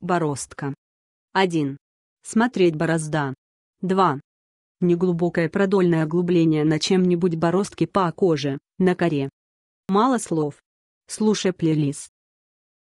Бороздка. 1. Смотреть борозда. 2. Неглубокое продольное оглубление на чем-нибудь бороздки по коже, на коре. Мало слов. Слушай плейлист.